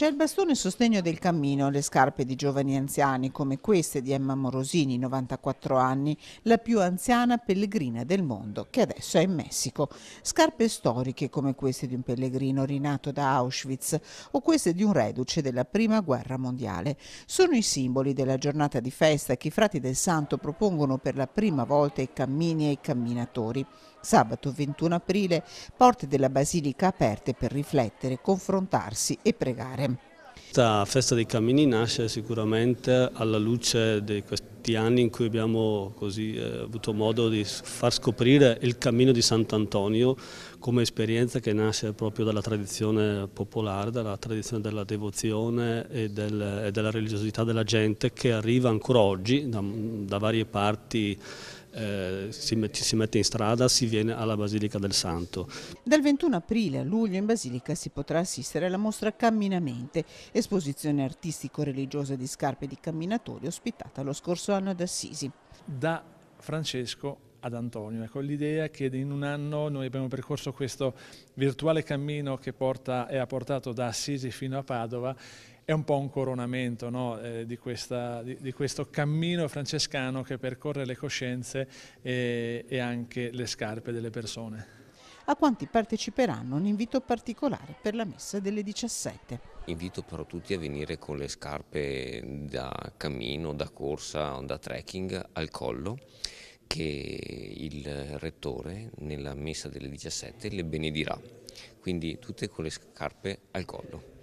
C'è il bastone sostegno del cammino, le scarpe di giovani anziani come queste di Emma Morosini, 94 anni, la più anziana pellegrina del mondo, che adesso è in Messico. Scarpe storiche come queste di un pellegrino rinato da Auschwitz o queste di un reduce della Prima Guerra Mondiale. Sono i simboli della giornata di festa che i frati del Santo propongono per la prima volta ai cammini e ai camminatori. Sabato 21 aprile, porte della Basilica aperte per riflettere, confrontarsi e pregare. Questa festa dei cammini nasce sicuramente alla luce di questi anni in cui abbiamo così, eh, avuto modo di far scoprire il cammino di Sant'Antonio come esperienza che nasce proprio dalla tradizione popolare, dalla tradizione della devozione e, del, e della religiosità della gente che arriva ancora oggi da, da varie parti eh, si, mette, si, mette, in strada, si viene alla Basilica del Santo. Dal 21 aprile a luglio in Basilica si potrà assistere alla mostra Camminamente, esposizione artistico-religiosa di scarpe di camminatori ospitata lo scorso anno ad Assisi. Da Francesco ad Antonio. Ecco, l'idea che in un anno noi abbiamo percorso questo virtuale cammino che porta, e ha portato da Assisi fino a Padova è un po' un coronamento no? eh, di, questa, di, di, questo cammino francescano che percorre le coscienze e, e anche le scarpe delle persone. A quanti parteciperanno un invito particolare per la messa delle 17. Invito però tutti a venire con le scarpe da cammino, da corsa, da trekking al collo che il rettore nella messa delle 17 le benedirà, quindi tutte con le scarpe al collo.